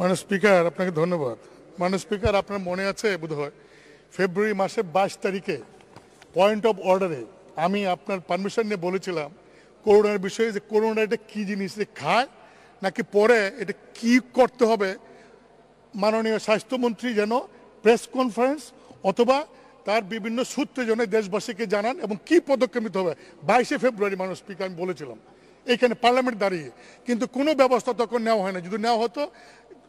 মাননীয় স্পিকার আপনাকে ধন্যবাদ মাননীয় স্পিকার আপনার মনে আছে বোধহয় ফেব্রুয়ারি মাসে বাইশ তারিখে পয়েন্ট অফ অর্ডারে আমি আপনার পারমিশন নিয়ে বলেছিলাম করোনার বিষয়ে যে করোনা এটা কী জিনিস যে খায় নাকি পরে এটা কি করতে হবে মাননীয় স্বাস্থ্যমন্ত্রী যেন প্রেস কনফারেন্স অথবা তার বিভিন্ন সূত্রে যেন দেশবাসীকে জানান এবং কি পদক্ষেপ নিতে হবে বাইশে ফেব্রুয়ারি মানুষ স্পিকার আমি বলেছিলাম এখানে পার্লামেন্ট দাঁড়িয়ে কিন্তু কোনো ব্যবস্থা তখন নেওয়া হয় না যদি নেওয়া হতো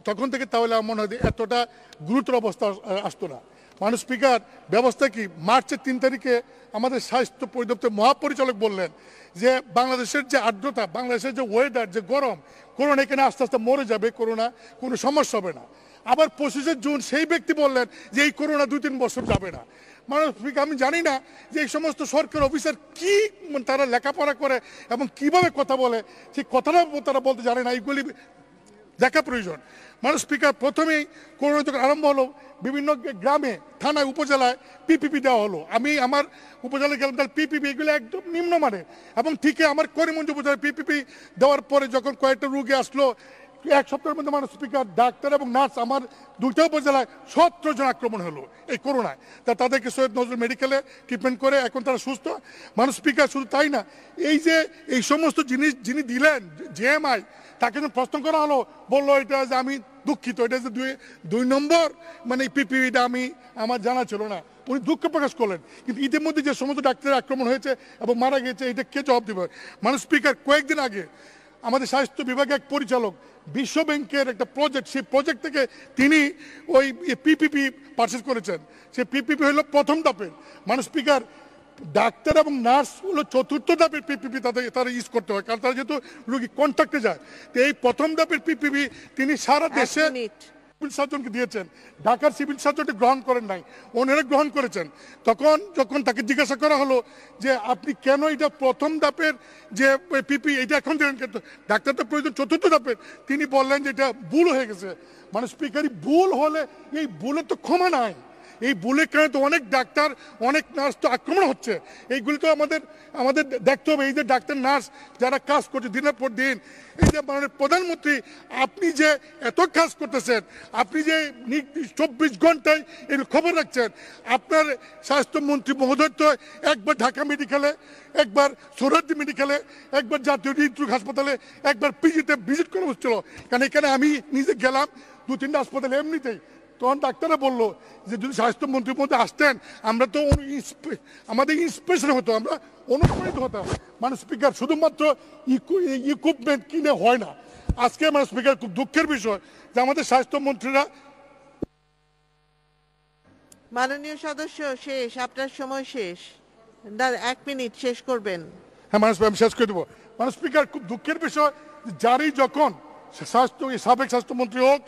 তখন থেকে তাহলে আমার মনে হয় এতটা গুরুতর অবস্থা আসতো না মানুষ স্পিকার ব্যবস্থা কি মার্চের তিন তারিখে আমাদের স্বাস্থ্য পরিদপ্তর মহাপরিচালক বললেন যে বাংলাদেশের যে আর্দ্রতা বাংলাদেশের যে ওয়েদার যে গরম করোনা এখানে আস্তে আস্তে মরে যাবে করোনা কোনো সমস্যা হবে না আবার পঁচিশে জুন সেই ব্যক্তি বললেন যে এই করোনা দুই তিন বছর যাবে না মানুষ আমি জানি না যে এই সমস্ত সরকার অফিসার কি তারা লেখাপড়া করে এবং কিভাবে কথা বলে সেই কথাটা তারা বলতে জানে না এইগুলি দেখা প্রয়োজন মানে স্পিকার প্রথমেই করোনা যখন আরম্ভ হলো বিভিন্ন গ্রামে থানায় উপজেলায় পিপিপি দেওয়া হলো আমি আমার উপজেলায় গেলাম তার পিপিপি এগুলো একদম নিম্নমানের এবং ঠিকই আমার করিমগঞ্জ উপজেলায় পিপিপি দেওয়ার পরে যখন কয়েকটা রুগী আসলো এক সপ্তাহের মধ্যে মানুষ স্পিকার ডাক্তার এবং নার্স আমার দুইটা উপজেলায় সতেরো জন আক্রমণ হলো এই করোনায় তা তাদেরকে সৈয়দ নজরুল মেডিকেলে ট্রিটমেন্ট করে এখন তারা সুস্থ মানুষ স্পিকার শুধু তাই না এই যে এই সমস্ত জিনিস যিনি দিলেন জেএমআই তাকে যখন প্রশ্ন করা হলো বললো এটা যে আমি দুঃখিত এটা যে দুই দুই নম্বর মানে পিপিইটা আমি আমার জানা ছিল না উনি দুঃখ প্রকাশ করলেন কিন্তু ইতিমধ্যে যে সমস্ত ডাক্তারের আক্রমণ হয়েছে এবং মারা গেছে এটা কে জবাব দেবে মানে স্পিকার কয়েকদিন আগে আমাদের স্বাস্থ্য বিভাগে এক পরিচালক বিশ্ব ব্যাংকের একটা প্রজেক্ট সেই প্রজেক্ট থেকে তিনি ওই পিপিপি পারচেস করেছেন সে পিপিপি হলো প্রথম ধাপের মানে স্পিকার ডাক্তার এবং নার্স হলো চতুর্থ ধাপের পিপিপি তাদের তারা ইউজ করতে হয় কারণ তারা যেহেতু রুগী কন্ট্যাক্টে যায় তো এই প্রথম ধাপের পিপিপি তিনি সারা দেশে সিভিল সার্জনকে দিয়েছেন ঢাকার সিভিল সার্জনটি গ্রহণ করেন নাই ওনারা গ্রহণ করেছেন তখন যখন তাকে জিজ্ঞাসা করা হলো যে আপনি কেন এটা প্রথম ধাপের যে পিপি এটা এখন দিলেন কিন্তু ডাক্তার তো প্রয়োজন চতুর্থ ধাপের তিনি বললেন যে এটা ভুল হয়ে গেছে মানে স্পিকারই ভুল হলে এই ভুলের তো ক্ষমা নাই এই বুলের কারণে তো অনেক ডাক্তার অনেক নার্স তো আক্রমণ হচ্ছে এইগুলি তো আমাদের আমাদের দেখতে হবে এই যে ডাক্তার নার্স যারা কাজ করছে দিনের পর দিন এই যে মাননীয় প্রধানমন্ত্রী আপনি যে এত কাজ করতেছেন আপনি যে চব্বিশ ঘন্টায় এর খবর রাখছেন আপনার স্বাস্থ্যমন্ত্রী মহোদয় তো একবার ঢাকা মেডিকেলে একবার সৌরাদ্দি মেডিকেলে একবার জাতীয় হৃদরোগ হাসপাতালে একবার পিজিতে ভিজিট করা হচ্ছিল কারণ এখানে আমি নিজে গেলাম দু তিনটা হাসপাতালে এমনিতেই তখন ডাক্তাররা বলল যে যদি স্বাস্থ্যমন্ত্রীর মধ্যে আসতেন আমরা তো আমাদের ইন্সপিরেশন হতো আমরা অনুপ্রাণিত হতাম মানে স্পিকার শুধুমাত্র ইকুইপমেন্ট কিনে হয় না আজকে মানে স্পিকার খুব দুঃখের বিষয় যে আমাদের স্বাস্থ্যমন্ত্রীরা মাননীয় সদস্য শেষ আপনার সময় শেষ দাদা এক মিনিট শেষ করবেন হ্যাঁ মানুষ আমি শেষ করে দেবো মানে স্পিকার খুব দুঃখের বিষয় যারই যখন স্বাস্থ্য সাবেক স্বাস্থ্যমন্ত্রী হোক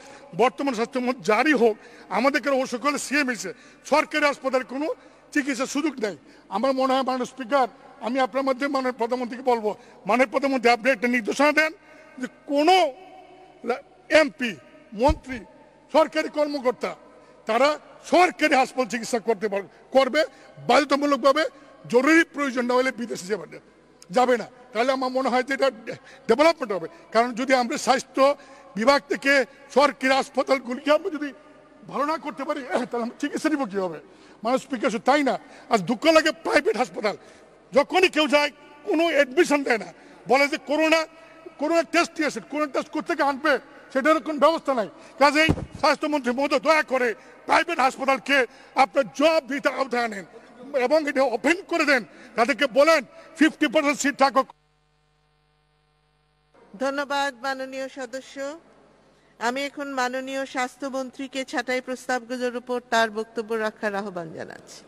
বর্তমান স্বাস্থ্যমন্ত্রী যারই হোক আমাদের কারণ ও সকলে সিএম হয়েছে সরকারি হাসপাতালে কোনো চিকিৎসার সুযোগ নেই আমার মনে হয় মাননীয় স্পিকার আমি আপনার মাধ্যমে মাননীয় প্রধানমন্ত্রীকে বলবো মাননীয় প্রধানমন্ত্রী আপনি একটা নির্দেশনা দেন যে কোনো এমপি মন্ত্রী সরকারি কর্মকর্তা তারা সরকারি হাসপাতাল চিকিৎসা করতে পারবে করবে বাধ্যতামূলকভাবে জরুরি প্রয়োজন না হলে বিদেশে যাবেন যাবে না তাহলে আমার মনে হয় যে এটা ডেভেলপমেন্ট হবে কারণ যদি আমরা স্বাস্থ্য বিভাগ থেকে সরকারি হাসপাতালগুলিকে আমরা যদি ভালো না করতে পারি তাহলে আমরা চিকিৎসা নিব কী হবে মানুষ স্পিকার তাই না আর দুঃখ লাগে প্রাইভেট হাসপাতাল যখনই কেউ যায় কোনো অ্যাডমিশন দেয় না বলে যে করোনা করোনা টেস্ট দিয়েছে করোনা টেস্ট কোথেকে আনবে সেটার কোনো ব্যবস্থা নাই কাজেই স্বাস্থ্যমন্ত্রী মহোদয় দয়া করে প্রাইভেট হাসপাতালকে আপনার জবাব দিতে আওতায় আনেন এবং এটা ওপেন করে দেন তাদেরকে বলেন ফিফটি পার্সেন্ট সিট থাকুক ধন্যবাদ মাননীয় সদস্য আমি এখন মাননীয় স্বাস্থ্যমন্ত্রীকে ছাঁটাই প্রস্তাবগুলোর উপর তার বক্তব্য রাখার আহ্বান জানাচ্ছি